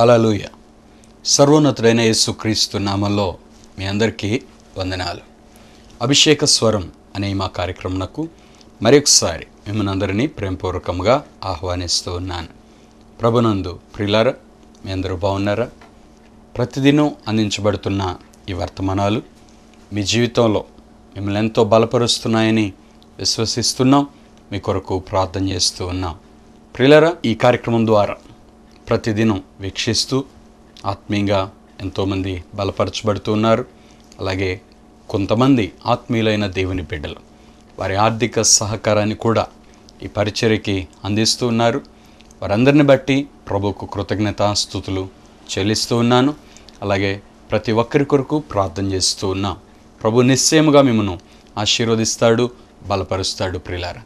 హలలుయ సర్వోన్నతుడైన క్రీస్తు నామంలో మీ అందరికీ వందనాలు అభిషేక స్వరం అనే మా కార్యక్రమకు మరొకసారి మిమ్మల్ని అందరినీ ప్రేమపూర్వకంగా ఆహ్వానిస్తూ ఉన్నాను ప్రభునందు ప్రిలర మీ అందరూ బాగున్నారా ప్రతిదినం అందించబడుతున్న ఈ వర్తమానాలు మీ జీవితంలో మిమ్మల్ని ఎంతో బలపరుస్తున్నాయని విశ్వసిస్తున్నాం మీ కొరకు ప్రార్థన చేస్తూ ఉన్నాం ప్రిలర ఈ కార్యక్రమం ద్వారా ప్రతిదినం వీక్షిస్తూ ఆత్మీయంగా ఎంతోమంది బలపరచబడుతూ ఉన్నారు అలాగే కొంతమంది ఆత్మీయులైన దేవుని బిడ్డలు వారి ఆర్థిక సహకారాన్ని కూడా ఈ పరిచర్యకి అందిస్తూ ఉన్నారు వారందరిని బట్టి ప్రభుకు స్థుతులు చెల్లిస్తూ ఉన్నాను అలాగే ప్రతి ఒక్కరి కొరకు ప్రార్థన చేస్తూ ఉన్నా ప్రభు నిశ్చయముగా మిమ్మను ఆశీర్వదిస్తాడు బలపరుస్తాడు ప్రిలార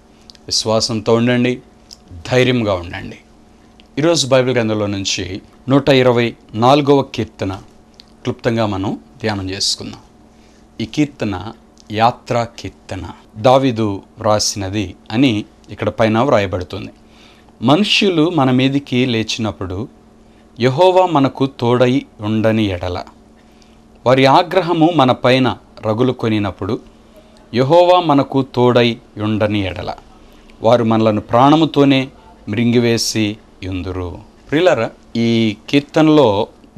విశ్వాసంతో ఉండండి ధైర్యంగా ఉండండి ఈరోజు బైబిల్ గ్రంథంలో నుంచి నూట ఇరవై నాలుగవ కీర్తన క్లుప్తంగా మనం ధ్యానం చేసుకుందాం ఈ కీర్తన యాత్రా కీర్తన దావిదు వ్రాసినది అని ఇక్కడ పైన వ్రాయబడుతుంది మనుష్యులు మన మీదికి లేచినప్పుడు యహోవా మనకు తోడై ఉండని ఎడల వారి ఆగ్రహము మన పైన రగులు కొనినప్పుడు యహోవా మనకు తోడై ఉండని ఎడల వారు మనలను ప్రాణముతోనే మృంగివేసి ఎందురు ప్రిలరా ఈ కీర్తనలో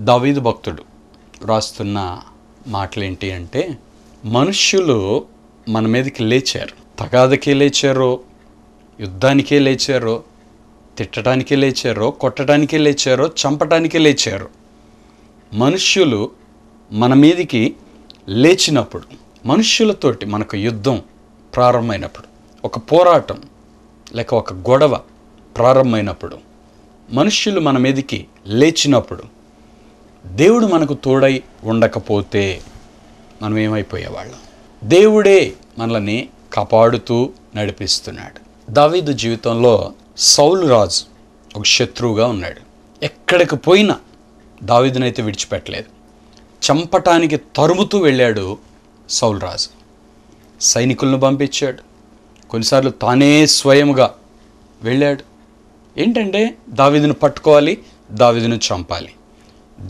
దావీదు భక్తుడు రాస్తున్న మాటలేంటి అంటే మనుష్యులు మన మీదకి లేచారు తగాదకే లేచారో యుద్ధానికే లేచారో తిట్టడానికే లేచారో కొట్టడానికే లేచారో చంపడానికే లేచారు మనుష్యులు మన మీదికి లేచినప్పుడు మనుష్యులతోటి మనకు యుద్ధం ప్రారంభమైనప్పుడు ఒక పోరాటం లేక ఒక గొడవ ప్రారంభమైనప్పుడు మనుష్యులు మన మీదకి లేచినప్పుడు దేవుడు మనకు తోడై ఉండకపోతే మనం ఏమైపోయేవాళ్ళం దేవుడే మనల్ని కాపాడుతూ నడిపిస్తున్నాడు దావీదు జీవితంలో సౌలు రాజు ఒక శత్రువుగా ఉన్నాడు ఎక్కడికి పోయినా దావీదునైతే విడిచిపెట్టలేదు చంపటానికి తరుముతూ వెళ్ళాడు సౌలు రాజు సైనికులను పంపించాడు కొన్నిసార్లు తానే స్వయంగా వెళ్ళాడు ఏంటంటే దావీదును పట్టుకోవాలి దావీదును చంపాలి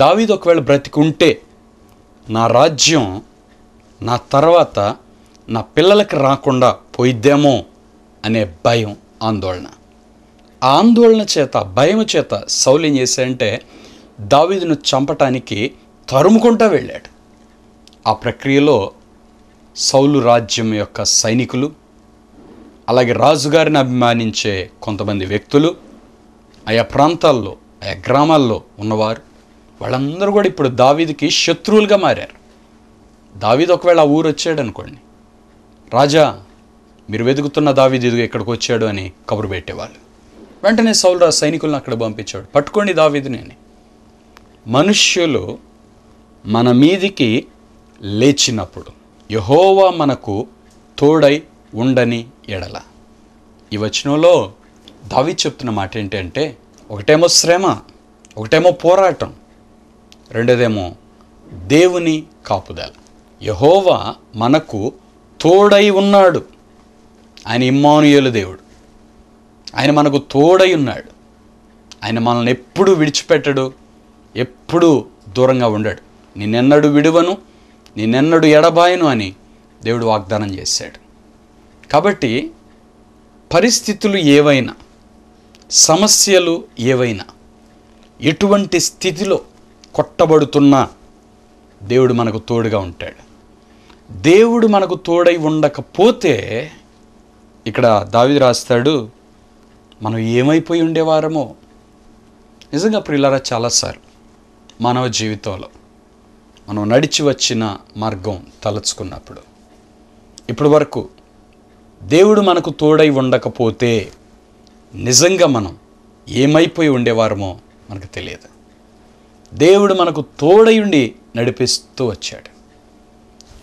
దావీదు ఒకవేళ బ్రతికుంటే నా రాజ్యం నా తర్వాత నా పిల్లలకి రాకుండా పోయిద్దేమో అనే భయం ఆందోళన ఆందోళన చేత భయం చేత సౌల్యం చేశాడంటే దావీదును చంపటానికి తరుముకుంటా వెళ్ళాడు ఆ ప్రక్రియలో సౌలు రాజ్యం యొక్క సైనికులు అలాగే రాజుగారిని అభిమానించే కొంతమంది వ్యక్తులు ఆయా ప్రాంతాల్లో ఆయా గ్రామాల్లో ఉన్నవారు వాళ్ళందరూ కూడా ఇప్పుడు దావీదికి శత్రువులుగా మారారు దావీది ఒకవేళ ఆ ఊరు వచ్చాడు అనుకోండి రాజా మీరు వెతుకుతున్న దావీది ఇక్కడికి వచ్చాడు అని కబురు పెట్టేవాళ్ళు వెంటనే సౌలరా సైనికులను అక్కడ పంపించాడు పట్టుకోండి నేను మనుష్యులు మన మీదికి లేచినప్పుడు యహోవా మనకు తోడై ఉండని ఎడల ఈ వచనంలో దావి చెప్తున్న మాట ఏంటంటే ఒకటేమో శ్రమ ఒకటేమో పోరాటం రెండోదేమో దేవుని కాపుదల యహోవా మనకు తోడై ఉన్నాడు ఆయన ఇమ్మానుయలు దేవుడు ఆయన మనకు తోడై ఉన్నాడు ఆయన మనల్ని ఎప్పుడు విడిచిపెట్టడు ఎప్పుడూ దూరంగా ఉండడు నిన్నెన్నడు విడువను నిన్నెన్నడు ఎడబాయను అని దేవుడు వాగ్దానం చేశాడు కాబట్టి పరిస్థితులు ఏవైనా సమస్యలు ఏవైనా ఎటువంటి స్థితిలో కొట్టబడుతున్నా దేవుడు మనకు తోడుగా ఉంటాడు దేవుడు మనకు తోడై ఉండకపోతే ఇక్కడ దావి రాస్తాడు మనం ఏమైపోయి ఉండేవారమో నిజంగా ప్రియులారా చాలాసార్లు మానవ జీవితంలో మనం నడిచి వచ్చిన మార్గం తలచుకున్నప్పుడు ఇప్పటి వరకు దేవుడు మనకు తోడై ఉండకపోతే నిజంగా మనం ఏమైపోయి ఉండేవారమో మనకు తెలియదు దేవుడు మనకు తోడయుండి నడిపిస్తూ వచ్చాడు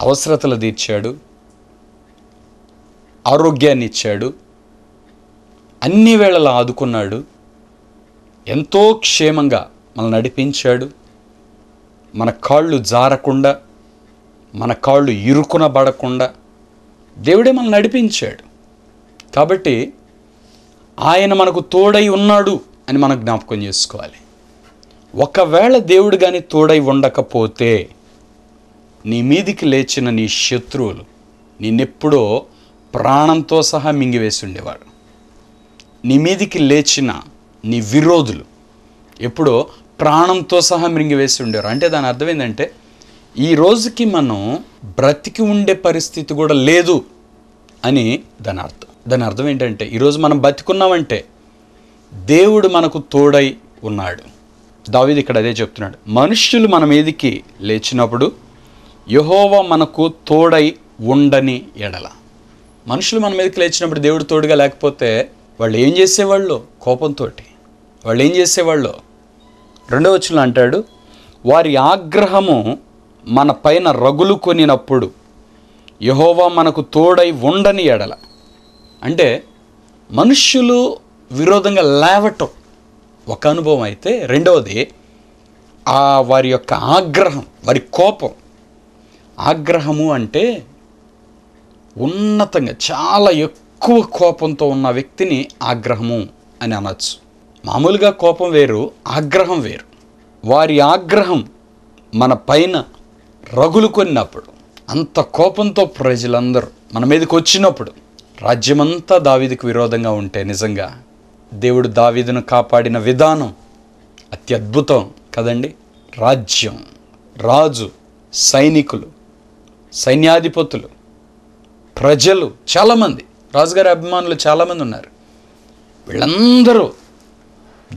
అవసరతలు తీర్చాడు ఆరోగ్యాన్ని ఇచ్చాడు అన్ని వేళలా ఆదుకున్నాడు ఎంతో క్షేమంగా మనల్ని నడిపించాడు మన కాళ్ళు జారకుండా మన కాళ్ళు ఇరుకునబడకుండా దేవుడే మనల్ని నడిపించాడు కాబట్టి ఆయన మనకు తోడై ఉన్నాడు అని మనం జ్ఞాపకం చేసుకోవాలి ఒకవేళ దేవుడు కానీ తోడై ఉండకపోతే నీ మీదికి లేచిన నీ శత్రువులు నిన్నెప్పుడో ప్రాణంతో సహా మింగివేసి ఉండేవాడు నీ మీదికి లేచిన నీ విరోధులు ఎప్పుడో ప్రాణంతో సహా మింగివేసి ఉండేవారు అంటే దాని అర్థం ఏంటంటే ఈ రోజుకి మనం బ్రతికి ఉండే పరిస్థితి కూడా లేదు అని దాని అర్థం దాని అర్థం ఏంటంటే ఈరోజు మనం బతికున్నామంటే దేవుడు మనకు తోడై ఉన్నాడు దావిది ఇక్కడ అదే చెప్తున్నాడు మనుష్యులు మన మీదికి లేచినప్పుడు యహోవ మనకు తోడై ఉండని ఎడల మనుషులు మన మీదకి లేచినప్పుడు దేవుడు తోడుగా లేకపోతే వాళ్ళు ఏం చేసేవాళ్ళు కోపంతో వాళ్ళు ఏం చేసేవాళ్ళు రెండో వచ్చిన అంటాడు వారి ఆగ్రహము మన పైన రగులు కొనినప్పుడు యహోవా మనకు తోడై ఉండని ఎడల అంటే మనుష్యులు విరోధంగా లేవటం ఒక అనుభవం అయితే రెండవది ఆ వారి యొక్క ఆగ్రహం వారి కోపం ఆగ్రహము అంటే ఉన్నతంగా చాలా ఎక్కువ కోపంతో ఉన్న వ్యక్తిని ఆగ్రహము అని అనొచ్చు మామూలుగా కోపం వేరు ఆగ్రహం వేరు వారి ఆగ్రహం మన పైన రగులు కొన్నప్పుడు అంత కోపంతో ప్రజలందరూ మన మీదకి వచ్చినప్పుడు రాజ్యమంతా దావీదుకు విరోధంగా ఉంటే నిజంగా దేవుడు దావీదును కాపాడిన విధానం అత్యద్భుతం కదండి రాజ్యం రాజు సైనికులు సైన్యాధిపతులు ప్రజలు చాలామంది రాజుగారి అభిమానులు చాలామంది ఉన్నారు వీళ్ళందరూ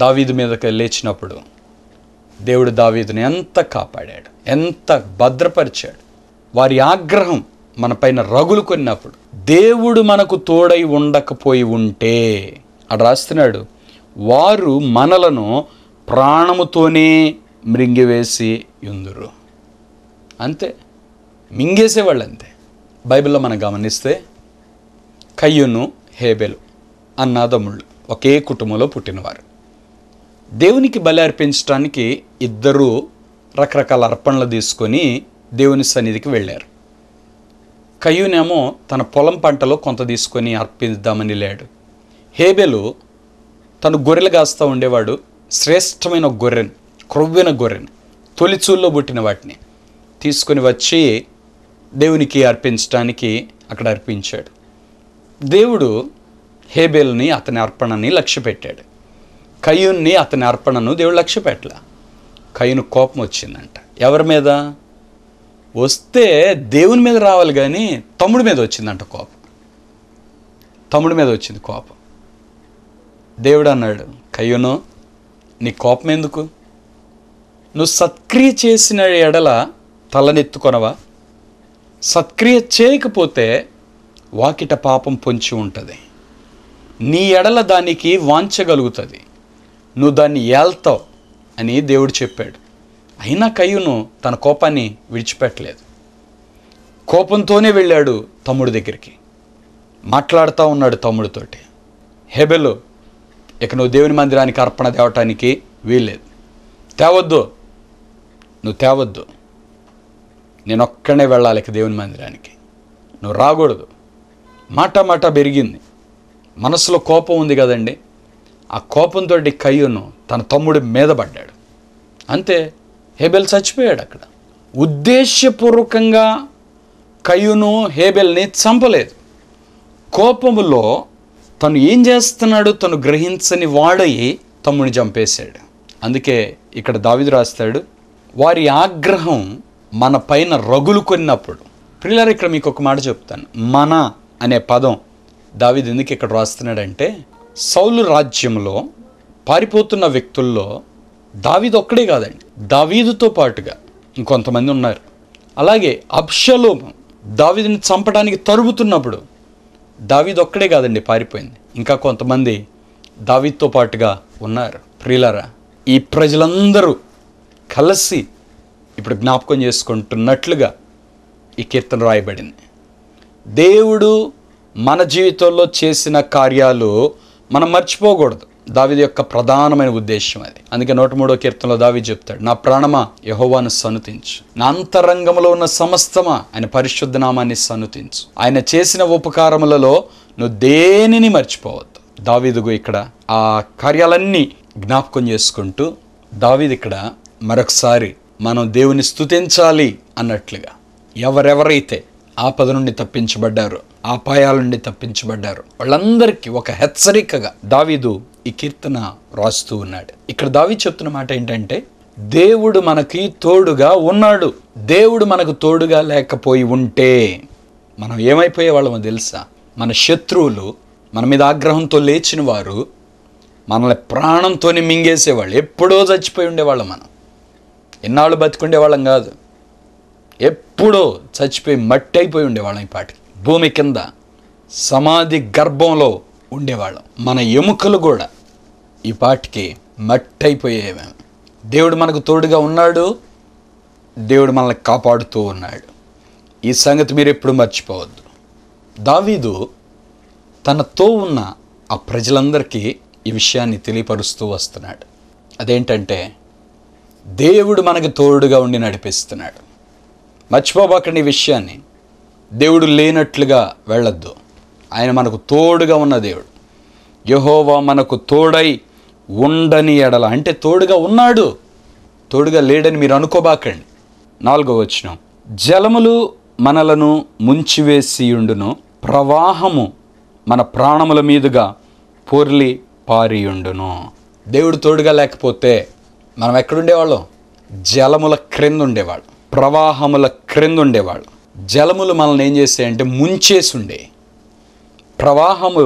దావీదు మీదకి లేచినప్పుడు దేవుడు దావీదుని ఎంత కాపాడాడు ఎంత భద్రపరిచాడు వారి ఆగ్రహం మన పైన రగులు కొన్నప్పుడు దేవుడు మనకు తోడై ఉండకపోయి ఉంటే అడు రాస్తున్నాడు వారు మనలను ప్రాణముతోనే మృంగివేసి ఉందురు అంతే మింగేసేవాళ్ళు అంతే బైబిల్లో మనం గమనిస్తే కయ్యును హేబెలు అన్నాదమ్ముళ్ళు ఒకే కుటుంబంలో పుట్టినవారు దేవునికి బలి అర్పించడానికి ఇద్దరూ రకరకాల అర్పణలు తీసుకొని దేవుని సన్నిధికి వెళ్ళారు కయ్యూనేమో తన పొలం పంటలో కొంత తీసుకొని అర్పిద్దామని లేడు హేబెలు తను గొర్రెలు కాస్తూ ఉండేవాడు శ్రేష్టమైన గొర్రెను క్రొవ్విన గొర్రెని తొలిచూల్లో పుట్టిన వాటిని తీసుకొని వచ్చి దేవునికి అర్పించడానికి అక్కడ అర్పించాడు దేవుడు హేబేల్ని అతని అర్పణని లక్ష్యపెట్టాడు కయ్యూన్ని అతని అర్పణను దేవుడు పెట్టలే కయ్యూను కోపం వచ్చిందంట ఎవరి మీద వస్తే దేవుని మీద రావాలి కానీ తమ్ముడి మీద వచ్చిందంట కోపం తమ్ముడి మీద వచ్చింది కోపం దేవుడు అన్నాడు కయ్యను నీ కోపం ఎందుకు నువ్వు సత్క్రియ చేసిన ఎడల తలనెత్తుకొనవా సత్క్రియ చేయకపోతే వాకిట పాపం పొంచి ఉంటుంది నీ ఎడల దానికి వాంచగలుగుతుంది నువ్వు దాన్ని ఏల్తావు అని దేవుడు చెప్పాడు అయినా కయ్యును తన కోపాన్ని విడిచిపెట్టలేదు కోపంతోనే వెళ్ళాడు తమ్ముడి దగ్గరికి మాట్లాడుతూ ఉన్నాడు తమ్ముడితోటి హెబెలు ఇక నువ్వు దేవుని మందిరానికి అర్పణ తేవటానికి వీల్లేదు తేవద్దు నువ్వు తేవద్దు నేను ఒక్కడే వెళ్ళాలి ఇక దేవుని మందిరానికి నువ్వు రాకూడదు మాట మాట పెరిగింది మనసులో కోపం ఉంది కదండి ఆ కోపంతో కయ్యూను తన తమ్ముడి మీద పడ్డాడు అంతే హేబెల్ చచ్చిపోయాడు అక్కడ ఉద్దేశ్యపూర్వకంగా కయ్యును హేబెల్ని చంపలేదు కోపములో తను ఏం చేస్తున్నాడు తను గ్రహించని వాడయి తమ్ముని చంపేశాడు అందుకే ఇక్కడ దావిది రాస్తాడు వారి ఆగ్రహం మన పైన రగులు కొన్నప్పుడు పిల్లలు ఇక్కడ మీకు ఒక మాట చెప్తాను మన అనే పదం దావిది ఎందుకు ఇక్కడ రాస్తున్నాడంటే సౌలు రాజ్యంలో పారిపోతున్న వ్యక్తుల్లో దావీదు ఒక్కడే కాదండి దావీదుతో పాటుగా ఇంకొంతమంది ఉన్నారు అలాగే అబ్షలోము దావీదుని చంపడానికి తరుగుతున్నప్పుడు దావీదు ఒక్కడే కాదండి పారిపోయింది ఇంకా కొంతమంది దావీద్తో పాటుగా ఉన్నారు ప్రియులరా ఈ ప్రజలందరూ కలిసి ఇప్పుడు జ్ఞాపకం చేసుకుంటున్నట్లుగా ఈ కీర్తన రాయబడింది దేవుడు మన జీవితంలో చేసిన కార్యాలు మనం మర్చిపోకూడదు దావిది యొక్క ప్రధానమైన ఉద్దేశం అది అందుకే నూట మూడో కీర్తనలో దావి చెప్తాడు నా ప్రాణమా యహోవాను సనుతించు నా అంతరంగంలో ఉన్న సమస్తమా ఆయన పరిశుద్ధ నామాన్ని సనుతించు ఆయన చేసిన ఉపకారములలో నువ్వు దేనిని మర్చిపోవద్దు దావీదుగు ఇక్కడ ఆ కార్యాలన్నీ జ్ఞాపకం చేసుకుంటూ దావీది ఇక్కడ మరొకసారి మనం దేవుని స్థుతించాలి అన్నట్లుగా ఎవరెవరైతే ఆపద నుండి తప్పించబడ్డారు ఆపాయాల నుండి తప్పించబడ్డారు వాళ్ళందరికీ ఒక హెచ్చరికగా దావీదు ఈ కీర్తన రాస్తూ ఉన్నాడు ఇక్కడ దావి చెప్తున్న మాట ఏంటంటే దేవుడు మనకి తోడుగా ఉన్నాడు దేవుడు మనకు తోడుగా లేకపోయి ఉంటే మనం ఏమైపోయే వాళ్ళమో తెలుసా మన శత్రువులు మన మీద ఆగ్రహంతో లేచిన వారు మనల్ని ప్రాణంతో మింగేసేవాళ్ళు ఎప్పుడో చచ్చిపోయి ఉండేవాళ్ళం మనం ఎన్నాళ్ళు వాళ్ళం కాదు ఎప్పుడో చచ్చిపోయి మట్టి అయిపోయి ఉండేవాళ్ళం ఈ పాటికి భూమి కింద సమాధి గర్భంలో ఉండేవాళ్ళం మన ఎముకలు కూడా ఈ పాటికి మట్టయిపోయేవి దేవుడు మనకు తోడుగా ఉన్నాడు దేవుడు మనల్ని కాపాడుతూ ఉన్నాడు ఈ సంగతి మీరు ఎప్పుడు మర్చిపోవద్దు దావీదు తనతో ఉన్న ఆ ప్రజలందరికీ ఈ విషయాన్ని తెలియపరుస్తూ వస్తున్నాడు అదేంటంటే దేవుడు మనకు తోడుగా ఉండి నడిపిస్తున్నాడు మర్చిపోబాకండి ఈ విషయాన్ని దేవుడు లేనట్లుగా వెళ్ళొద్దు ఆయన మనకు తోడుగా ఉన్న దేవుడు యహోవా మనకు తోడై ఉండని ఎడల అంటే తోడుగా ఉన్నాడు తోడుగా లేడని మీరు అనుకోబాకండి నాలుగో వచనం జలములు మనలను ఉండును ప్రవాహము మన ప్రాణముల మీదుగా పొర్లి పారియుండును దేవుడు తోడుగా లేకపోతే మనం ఎక్కడుండేవాళ్ళం జలముల క్రింద ఉండేవాళ్ళు ప్రవాహముల క్రింద ఉండేవాళ్ళు జలములు మనల్ని ఏం చేస్తాయంటే ముంచేసి ఉండే ప్రవాహము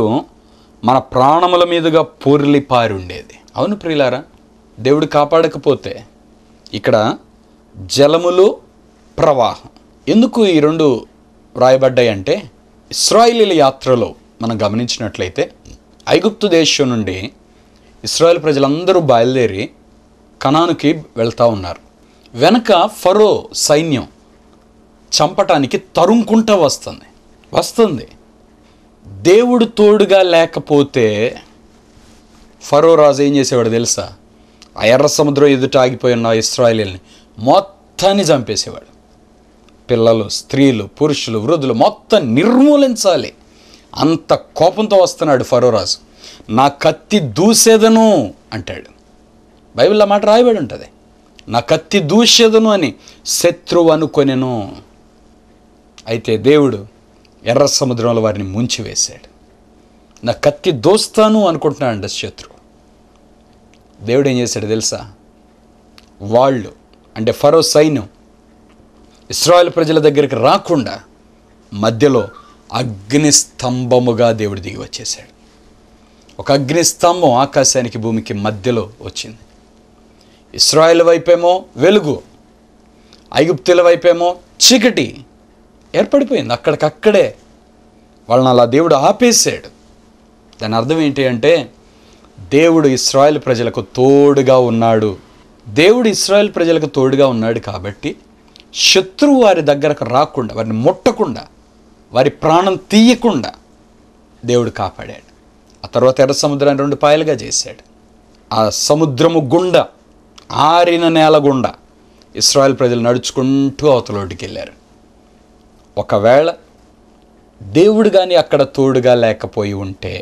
మన ప్రాణముల మీదుగా ఉండేది అవును ప్రియులారా దేవుడు కాపాడకపోతే ఇక్కడ జలములు ప్రవాహం ఎందుకు ఈ రెండు వ్రాయబడ్డాయి అంటే ఇస్రాయిలీల యాత్రలో మనం గమనించినట్లయితే ఐగుప్తు దేశం నుండి ఇస్రాయల్ ప్రజలందరూ బయలుదేరి కణానికి వెళ్తూ ఉన్నారు వెనక ఫరో సైన్యం చంపటానికి తరుంకుంటా వస్తుంది వస్తుంది దేవుడు తోడుగా లేకపోతే ఫరో రాజు ఏం చేసేవాడు తెలుసా ఆ ఎర్ర సముద్రం ఎదుట ఆగిపోయి ఉన్న ఇస్రాయలీల్ని మొత్తాన్ని చంపేసేవాడు పిల్లలు స్త్రీలు పురుషులు వృద్ధులు మొత్తం నిర్మూలించాలి అంత కోపంతో వస్తున్నాడు ఫరోరాజు నా కత్తి దూసేదను అంటాడు బైబిల్ ఆ మాట రాయబడి ఉంటుంది నా కత్తి దూసేదను అని శత్రువు అనుకొనెను అయితే దేవుడు ఎర్ర సముద్రంలో వారిని ముంచివేశాడు నా కత్తి దోస్తాను అనుకుంటున్నాడంట శత్రు దేవుడు ఏం చేశాడు తెలుసా వాళ్ళు అంటే ఫరో సైన్యం ఇస్రాయల్ ప్రజల దగ్గరికి రాకుండా మధ్యలో అగ్నిస్తంభముగా దేవుడు దిగి వచ్చేసాడు ఒక అగ్నిస్తంభం ఆకాశానికి భూమికి మధ్యలో వచ్చింది ఇస్రాయల్ వైపేమో వెలుగు ఐగుప్తుల వైపేమో చీకటి ఏర్పడిపోయింది అక్కడికక్కడే వాళ్ళని అలా దేవుడు ఆపేశాడు దాని అర్థం ఏంటి అంటే దేవుడు ఇస్రాయల్ ప్రజలకు తోడుగా ఉన్నాడు దేవుడు ఇస్రాయల్ ప్రజలకు తోడుగా ఉన్నాడు కాబట్టి శత్రువు వారి దగ్గరకు రాకుండా వారిని ముట్టకుండా వారి ప్రాణం తీయకుండా దేవుడు కాపాడాడు ఆ తర్వాత ఎర్ర సముద్రాన్ని రెండు పాయలుగా చేశాడు ఆ సముద్రము గుండా ఆరిన నేల గుండా ఇస్రాయల్ ప్రజలు నడుచుకుంటూ అవతలోటికి వెళ్ళారు ఒకవేళ దేవుడు కానీ అక్కడ తోడుగా లేకపోయి ఉంటే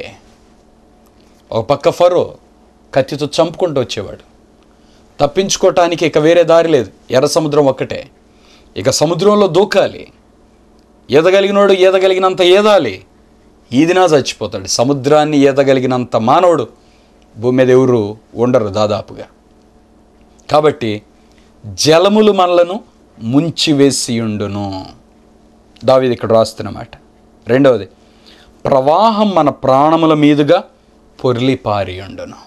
ఒక పక్క ఫరో కత్తితో చంపుకుంటూ వచ్చేవాడు తప్పించుకోవటానికి ఇక వేరే దారి లేదు ఎర్ర సముద్రం ఒక్కటే ఇక సముద్రంలో దూకాలి ఈదగలిగినోడు ఈదగలిగినంత ఏదాలి ఈదినా చచ్చిపోతాడు సముద్రాన్ని ఈదగలిగినంత మానవుడు భూమి మీద ఎవరు ఉండరు దాదాపుగా కాబట్టి జలములు మనలను ముంచివేసియుండును దావిది ఇక్కడ రాస్తున్నమాట రెండవది ప్రవాహం మన ప్రాణముల మీదుగా పొర్లి పారియుండును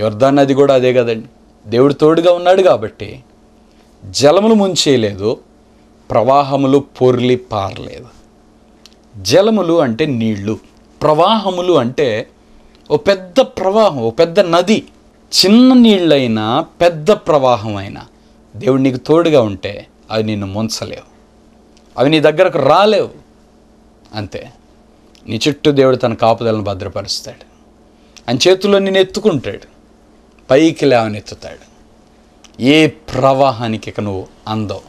యువర్ధా నది కూడా అదే కదండి దేవుడు తోడుగా ఉన్నాడు కాబట్టి జలములు ముంచేయలేదు ప్రవాహములు పొర్లి పారలేదు జలములు అంటే నీళ్లు ప్రవాహములు అంటే ఓ పెద్ద ప్రవాహం ఓ పెద్ద నది చిన్న నీళ్ళైనా పెద్ద ప్రవాహం అయినా దేవుడు నీకు తోడుగా ఉంటే అది నిన్ను ముంచలేవు అవి నీ దగ్గరకు రాలేవు అంతే నీ చుట్టూ దేవుడు తన కాపుదలను భద్రపరుస్తాడు ఆయన చేతుల్లో నేను ఎత్తుకుంటాడు పైకి లేవనెత్తుతాడు ఏ ప్రవాహానికి ఇక నువ్వు అందవు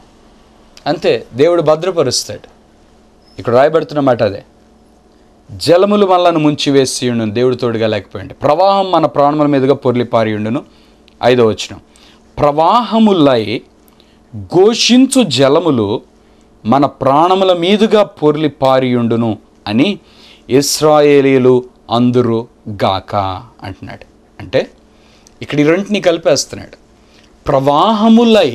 అంతే దేవుడు భద్రపరుస్తాడు ఇక్కడ రాయబడుతున్నమాట అదే జలములు మనలను ముంచివేసి ఉండును దేవుడు తోడుగా లేకపోయింది ప్రవాహం మన ప్రాణముల మీదుగా పొర్లిపారి ఉండును ఐదో వచ్చిన ప్రవాహములై ఘోషించు జలములు మన ప్రాణముల మీదుగా పొర్లి పారియుండును అని ఇస్రాయేలీలు అందరూ గాక అంటున్నాడు అంటే ఇక్కడ ఈ రెంటిని కలిపేస్తున్నాడు ప్రవాహములై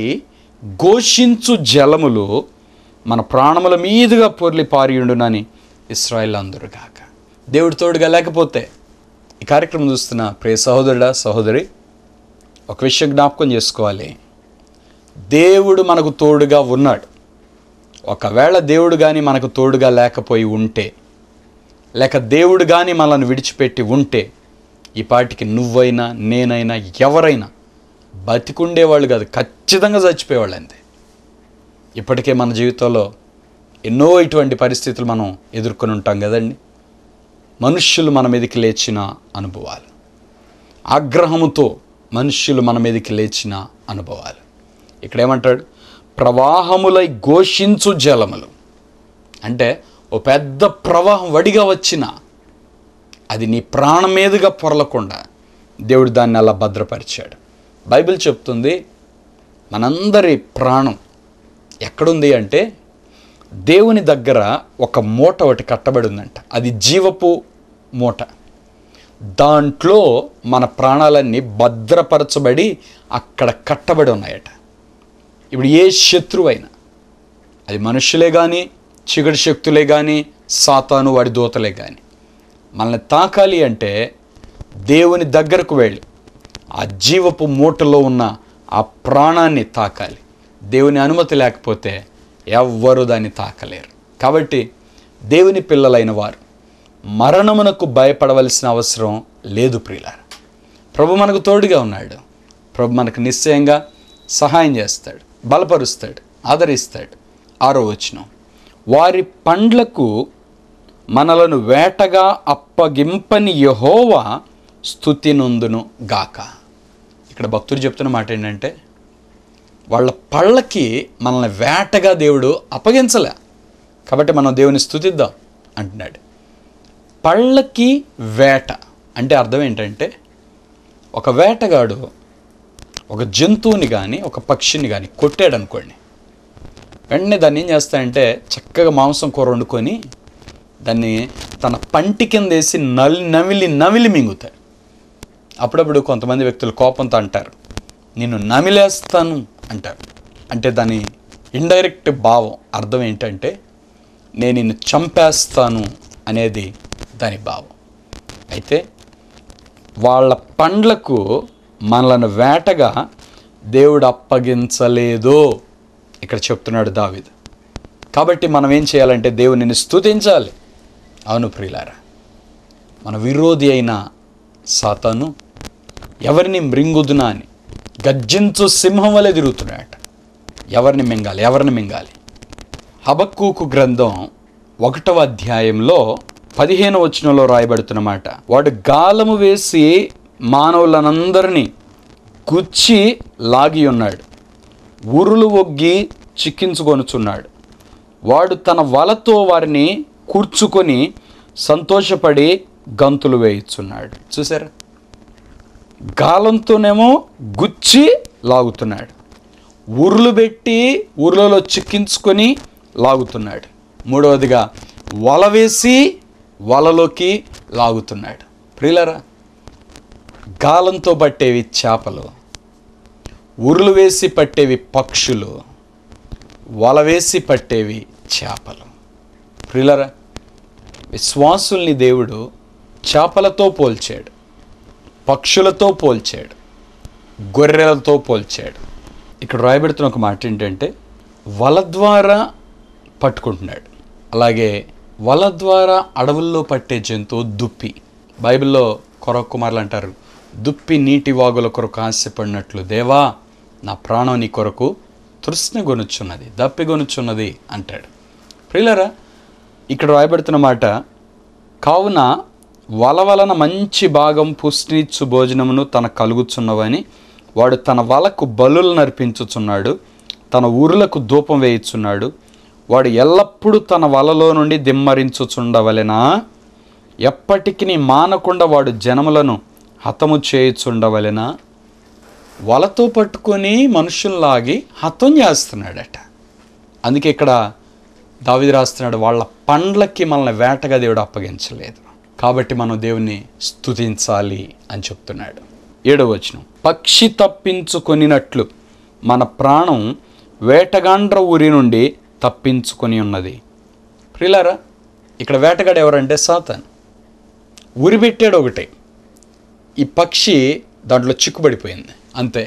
ఘోషించు జలములు మన ప్రాణముల మీదుగా పొర్లి పారియుండునని ఇస్రాయిల్ అందరూ గాక దేవుడు తోడుగా లేకపోతే ఈ కార్యక్రమం చూస్తున్న ప్రే సహోదరుడా సహోదరి ఒక విషయం జ్ఞాపకం చేసుకోవాలి దేవుడు మనకు తోడుగా ఉన్నాడు ఒకవేళ దేవుడు కానీ మనకు తోడుగా లేకపోయి ఉంటే లేక దేవుడు కానీ మనల్ని విడిచిపెట్టి ఉంటే ఈ పాటికి నువ్వైనా నేనైనా ఎవరైనా బతికుండేవాళ్ళు కాదు ఖచ్చితంగా చచ్చిపోయేవాళ్ళు అంతే ఇప్పటికే మన జీవితంలో ఎన్నో ఇటువంటి పరిస్థితులు మనం ఎదుర్కొని ఉంటాం కదండి మనుష్యులు మన మీదకి లేచిన అనుభవాలు ఆగ్రహముతో మనుష్యులు మన మీదకి లేచిన అనుభవాలు ఇక్కడేమంటాడు ప్రవాహములై ఘోషించు జలములు అంటే ఓ పెద్ద ప్రవాహం వడిగా వచ్చిన అది నీ ప్రాణం మీదుగా పొరలకుండా దేవుడు దాన్ని అలా భద్రపరిచాడు బైబిల్ చెప్తుంది మనందరి ప్రాణం ఎక్కడుంది అంటే దేవుని దగ్గర ఒక మూట ఒకటి కట్టబడి ఉందంట అది జీవపు మూట దాంట్లో మన ప్రాణాలన్నీ భద్రపరచబడి అక్కడ కట్టబడి ఉన్నాయట ఇప్పుడు ఏ శత్రువైనా అది మనుషులే కానీ చిగటి శక్తులే కానీ సాతాను వాడి దూతలే కానీ మనల్ని తాకాలి అంటే దేవుని దగ్గరకు వెళ్ళి ఆ జీవపు మూటలో ఉన్న ఆ ప్రాణాన్ని తాకాలి దేవుని అనుమతి లేకపోతే ఎవ్వరు దాన్ని తాకలేరు కాబట్టి దేవుని పిల్లలైన వారు మరణమునకు భయపడవలసిన అవసరం లేదు ప్రియులారు ప్రభు మనకు తోడుగా ఉన్నాడు ప్రభు మనకు నిశ్చయంగా సహాయం చేస్తాడు బలపరుస్తాడు ఆదరిస్తాడు ఆరో వచనం వారి పండ్లకు మనలను వేటగా అప్పగింపని యహోవా స్థుతి నొందును గాక ఇక్కడ భక్తుడు చెప్తున్న మాట ఏంటంటే వాళ్ళ పళ్ళకి మనల్ని వేటగా దేవుడు అప్పగించలే కాబట్టి మనం దేవుని స్థుతిద్దాం అంటున్నాడు పళ్ళకి వేట అంటే అర్థం ఏంటంటే ఒక వేటగాడు ఒక జంతువుని కానీ ఒక పక్షిని కానీ కొట్టాడు అనుకోండి వెంటనే దాన్ని ఏం చేస్తాయంటే చక్కగా మాంసం కూర వండుకొని దాన్ని తన పంటి కింద వేసి నలి నమిలి నమిలి మింగుతాయి అప్పుడప్పుడు కొంతమంది వ్యక్తులు కోపంతో అంటారు నేను నమిలేస్తాను అంటారు అంటే దాని ఇండైరెక్ట్ భావం అర్థం ఏంటంటే నేను నిన్ను చంపేస్తాను అనేది దాని భావం అయితే వాళ్ళ పండ్లకు మనలను వేటగా దేవుడు అప్పగించలేదు ఇక్కడ చెప్తున్నాడు దావిద్ కాబట్టి మనం ఏం చేయాలంటే దేవునిని స్థుతించాలి అవును ప్రియులారా మన విరోధి అయిన సాతను ఎవరిని మృంగుదునా అని గజ్జించు సింహం వలె తిరుగుతున్నాడట ఎవరిని మింగాలి ఎవరిని మింగాలి హబక్కూకు గ్రంథం ఒకటవ అధ్యాయంలో పదిహేను వచనంలో రాయబడుతున్నమాట వాడు గాలము వేసి మానవులనందరినీ గుచ్చి లాగి ఉన్నాడు ఉరులు ఒగ్గి చిక్కించుకొనుచున్నాడు వాడు తన వలతో వారిని కూర్చుకొని సంతోషపడి గంతులు వేయిచున్నాడు చూసారా గాలంతోనేమో గుచ్చి లాగుతున్నాడు ఉరులు పెట్టి ఉరులలో చిక్కించుకొని లాగుతున్నాడు మూడవదిగా వల వేసి వలలోకి లాగుతున్నాడు ప్రియులరా గాలంతో పట్టేవి చేపలు ఉరులు వేసి పట్టేవి పక్షులు వల వేసి పట్టేవి చేపలు ప్రిలర విశ్వాసుల్ని దేవుడు చేపలతో పోల్చాడు పక్షులతో పోల్చాడు గొర్రెలతో పోల్చాడు ఇక్కడ రాయబెడుతున్న ఒక మాట ఏంటంటే వల ద్వారా పట్టుకుంటున్నాడు అలాగే వల ద్వారా అడవుల్లో పట్టే జంతువు దుప్పి బైబిల్లో కొరకుమార్లు అంటారు దుప్పి నీటి వాగుల కొరకు ఆశపడినట్లు దేవా నా ప్రాణం నీ కొరకు గొనుచున్నది దప్పిగొనుచున్నది అంటాడు ప్రియులరా ఇక్కడ రాయబడుతున్న మాట కావున వల వలన మంచి భాగం పుష్నిచ్చు భోజనమును తన కలుగుచున్నవని వాడు తన వలకు బలులు నర్పించుచున్నాడు తన ఊరులకు ధూపం వేయుచున్నాడు వాడు ఎల్లప్పుడూ తన వలలో నుండి దిమ్మరించుచుండవలెనా ఎప్పటికీ మానకుండా వాడు జనములను హతము చేయుచుండవలన వలతో పట్టుకొని మనుషుల్లాగి హతం చేస్తున్నాడట అందుకే ఇక్కడ దావిది రాస్తున్నాడు వాళ్ళ పండ్లకి మనల్ని వేటగా దేవుడు అప్పగించలేదు కాబట్టి మనం దేవుని స్థుతించాలి అని చెప్తున్నాడు ఏడవ వచనం పక్షి తప్పించుకొనినట్లు మన ప్రాణం వేటగాండ్ర ఊరి నుండి తప్పించుకొని ఉన్నది ప్రిలారా ఇక్కడ వేటగాడు ఎవరంటే సాతాన్ ఉరి పెట్టాడు ఒకటే ఈ పక్షి దాంట్లో చిక్కుబడిపోయింది అంతే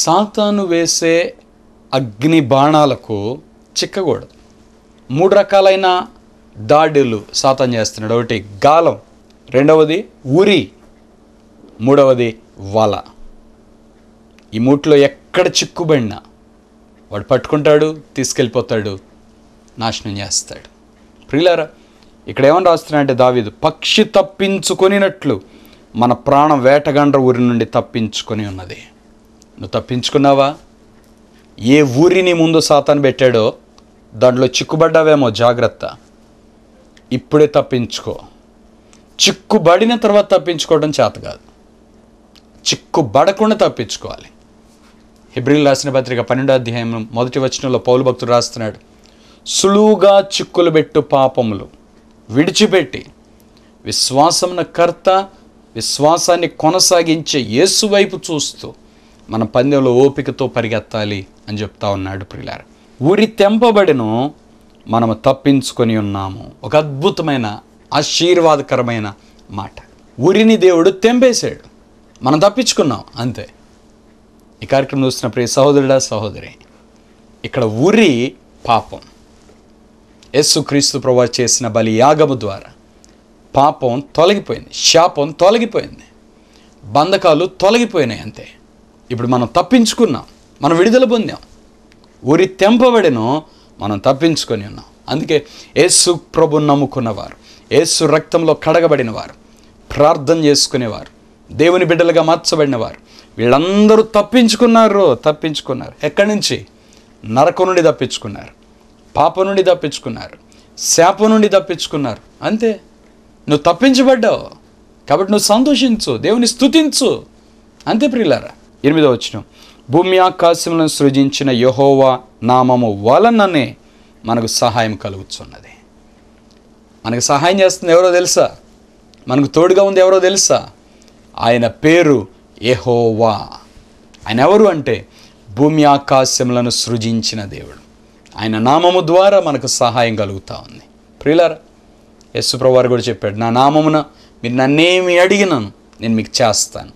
సాతాను వేసే అగ్ని బాణాలకు చిక్కకూడదు మూడు రకాలైన దాడులు సాతాన్ చేస్తున్నాడు ఒకటి గాలం రెండవది ఉరి మూడవది వల ఈ మూట్లో ఎక్కడ చిక్కుబడినా వాడు పట్టుకుంటాడు తీసుకెళ్ళిపోతాడు నాశనం చేస్తాడు ప్రిలారా ఇక్కడ ఏమని రాస్తున్నాడంటే దావీదు పక్షి తప్పించుకొనినట్లు మన ప్రాణం వేటగండ్ర ఊరి నుండి తప్పించుకొని ఉన్నది నువ్వు తప్పించుకున్నావా ఏ ఊరిని ముందు సాతాను పెట్టాడో దాంట్లో చిక్కుబడ్డావేమో జాగ్రత్త ఇప్పుడే తప్పించుకో చిక్కుబడిన తర్వాత తప్పించుకోవడం చేత కాదు చిక్కుబడకుండా తప్పించుకోవాలి హిబ్రిల్ రాసిన పత్రిక పన్నెండో అధ్యాయం మొదటి వచనంలో పౌలు భక్తుడు రాస్తున్నాడు సులువుగా చిక్కులు పెట్టు పాపములు విడిచిపెట్టి విశ్వాసమున కర్త విశ్వాసాన్ని కొనసాగించే యేసు వైపు చూస్తూ మన పందెంలో ఓపికతో పరిగెత్తాలి అని చెప్తా ఉన్నాడు ప్రిలార్ ఊరి తెంపబడిను మనము తప్పించుకొని ఉన్నాము ఒక అద్భుతమైన ఆశీర్వాదకరమైన మాట ఊరిని దేవుడు తెంపేశాడు మనం తప్పించుకున్నాం అంతే ఈ కార్యక్రమం చూస్తున్న ప్రియ సహోదరుడా సహోదరి ఇక్కడ ఊరి పాపం క్రీస్తు ప్రభా చేసిన బలి యాగము ద్వారా పాపం తొలగిపోయింది శాపం తొలగిపోయింది బంధకాలు తొలగిపోయినాయి అంతే ఇప్పుడు మనం తప్పించుకున్నాం మనం విడుదల పొందాం ఊరి తెంపబడిను మనం తప్పించుకొని ఉన్నాం అందుకే ఏసు ప్రభు నమ్ముకున్నవారు ఏసు రక్తంలో కడగబడిన వారు ప్రార్థన చేసుకునేవారు దేవుని బిడ్డలుగా మార్చబడినవారు వీళ్ళందరూ తప్పించుకున్నారు తప్పించుకున్నారు ఎక్కడి నుంచి నరకం నుండి తప్పించుకున్నారు పాప నుండి తప్పించుకున్నారు శాపం నుండి తప్పించుకున్నారు అంతే నువ్వు తప్పించబడ్డావు కాబట్టి నువ్వు సంతోషించు దేవుని స్థుతించు అంతే ప్రియులారా ఎనిమిదో వచ్చిన భూమి ఆకాశములను సృజించిన యహోవా నామము వలననే మనకు సహాయం కలుగుతున్నది మనకు సహాయం చేస్తుంది ఎవరో తెలుసా మనకు తోడుగా ఉంది ఎవరో తెలుసా ఆయన పేరు ఎహోవా ఆయన ఎవరు అంటే భూమి ఆకాశములను సృజించిన దేవుడు ఆయన నామము ద్వారా మనకు సహాయం కలుగుతూ ఉంది ప్రియులారా యశ్వ్రభు వారు కూడా చెప్పాడు నా నామమున మీరు నన్నేమి అడిగినను నేను మీకు చేస్తాను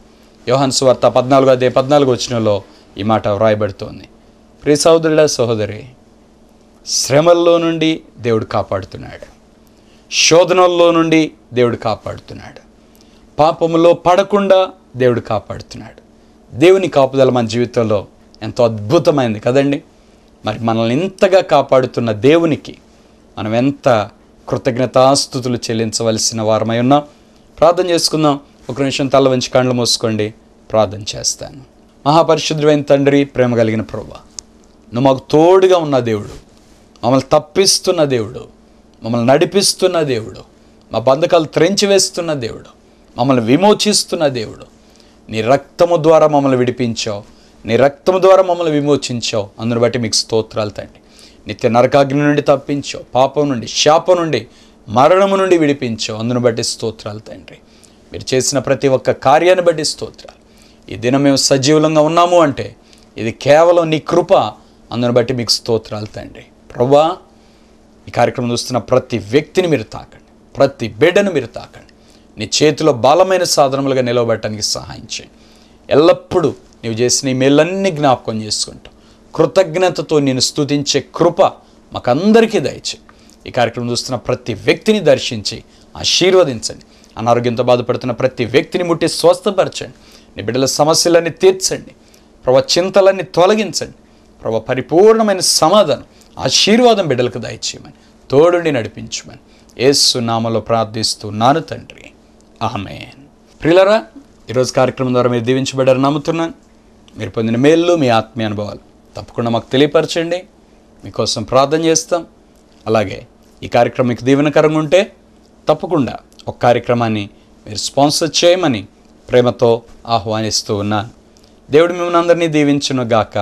యోహన్ సువార్త పద్నాలుగు అదే పద్నాలుగు వచ్చినలో ఈ మాట వ్రాయబడుతోంది ప్రియ సహోదరుడ సహోదరి శ్రమల్లో నుండి దేవుడు కాపాడుతున్నాడు శోధనల్లో నుండి దేవుడు కాపాడుతున్నాడు పాపములో పడకుండా దేవుడు కాపాడుతున్నాడు దేవుని కాపుదల మన జీవితంలో ఎంతో అద్భుతమైంది కదండి మరి మనల్ని ఇంతగా కాపాడుతున్న దేవునికి మనం ఎంత కృతజ్ఞతాస్థుతులు చెల్లించవలసిన వారమై ఉన్నా ప్రార్థన చేసుకుందాం ఒక నిమిషం తల వంచి కళ్ళు మూసుకోండి ప్రార్థన చేస్తాను మహాపరిశుద్ధుడైన తండ్రి ప్రేమ కలిగిన ప్రభు నువ్వు మాకు తోడుగా ఉన్న దేవుడు మమ్మల్ని తప్పిస్తున్న దేవుడు మమ్మల్ని నడిపిస్తున్న దేవుడు మా బంధకాలు వేస్తున్న దేవుడు మమ్మల్ని విమోచిస్తున్న దేవుడు నీ రక్తము ద్వారా మమ్మల్ని విడిపించావు నీ రక్తము ద్వారా మమ్మల్ని విమోచించావు అందును బట్టి మీకు స్తోత్రాలు తండ్రి నిత్య నరకాగ్ని నుండి తప్పించో పాపం నుండి శాపం నుండి మరణము నుండి విడిపించో అందును బట్టి స్తోత్రాలు తండ్రి మీరు చేసిన ప్రతి ఒక్క కార్యాన్ని బట్టి స్తోత్రాలు ఈ దినం మేము సజీవులంగా ఉన్నాము అంటే ఇది కేవలం నీ కృప అందును బట్టి మీకు స్తోత్రాలు తండ్రి ప్రభా ఈ కార్యక్రమం చూస్తున్న ప్రతి వ్యక్తిని మీరు తాకండి ప్రతి బిడ్డను మీరు తాకండి నీ చేతిలో బలమైన సాధనములుగా నిలవబెట్టడానికి సహాయం చేయండి ఎల్లప్పుడూ నీవు చేసిన ఈ మేలన్నీ జ్ఞాపకం చేసుకుంటాం కృతజ్ఞతతో నేను స్థుతించే కృప మాకందరికీ దయచే ఈ కార్యక్రమం చూస్తున్న ప్రతి వ్యక్తిని దర్శించి ఆశీర్వదించండి అనారోగ్యంతో బాధపడుతున్న ప్రతి వ్యక్తిని ముట్టి స్వస్థపరచండి నీ బిడ్డల సమస్యలన్నీ తీర్చండి ప్రభ చింతలన్నీ తొలగించండి ప్రభ పరిపూర్ణమైన సమాధానం ఆశీర్వాదం బిడ్డలకు దయచేయమని తోడుండి నడిపించమని ఏసు నామలో ప్రార్థిస్తూ నాను తండ్రి ఆమె ప్రిలరా ఈరోజు కార్యక్రమం ద్వారా మీరు దీవించబడారని నమ్ముతున్నాను మీరు పొందిన మేళ్ళు మీ ఆత్మీయ అనుభవాలు తప్పకుండా మాకు తెలియపరచండి మీకోసం ప్రార్థన చేస్తాం అలాగే ఈ కార్యక్రమం మీకు దీవెనకరంగా ఉంటే తప్పకుండా ఒక కార్యక్రమాన్ని మీరు స్పాన్సర్ చేయమని ప్రేమతో ఆహ్వానిస్తూ ఉన్నాను దేవుడు మిమ్మల్ని అందరినీ దీవించును గాక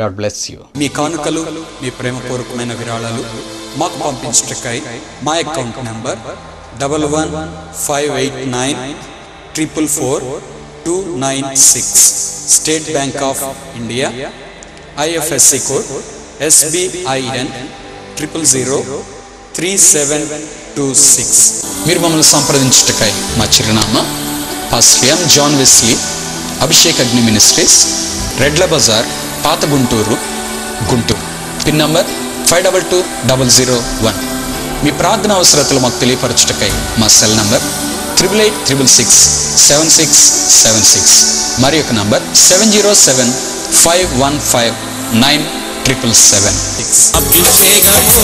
గాడ్ బ్లెస్ యూ మీ కానుకలు మీ ప్రేమ పూర్వకమైన విరాళాలు మాకు పంపించటకై మా account number double one five eight nine triple four two nine six State Bank of India IFSC code SBIN triple zero three seven two six మీరు మమ్మల్ని సంప్రదించుటకై మా చిరునామా పాస్టర్ జాన్ వెస్లీ అభిషేక్ అగ్ని మినిస్ట్రీస్ రెడ్ల బజార్ పాత Guntur Guntur pin number five double two double zero one మీ ప్రార్థన అవసరతలు మాకు తెలియపరచుటకై మా cell number triple eight triple six seven six seven six మరి యొక్క number seven zero seven five one five nine triple seven అభిషేకము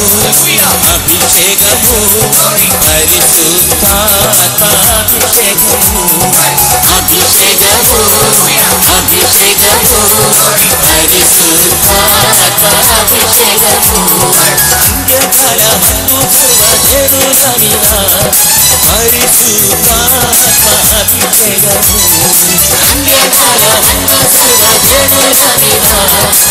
అభిషేకము పరిశుద్ధాభిషేకము అభిషేకము అభిషేకము పరిశుద్ధాభిషేకము దివ్యఫలము దేవుల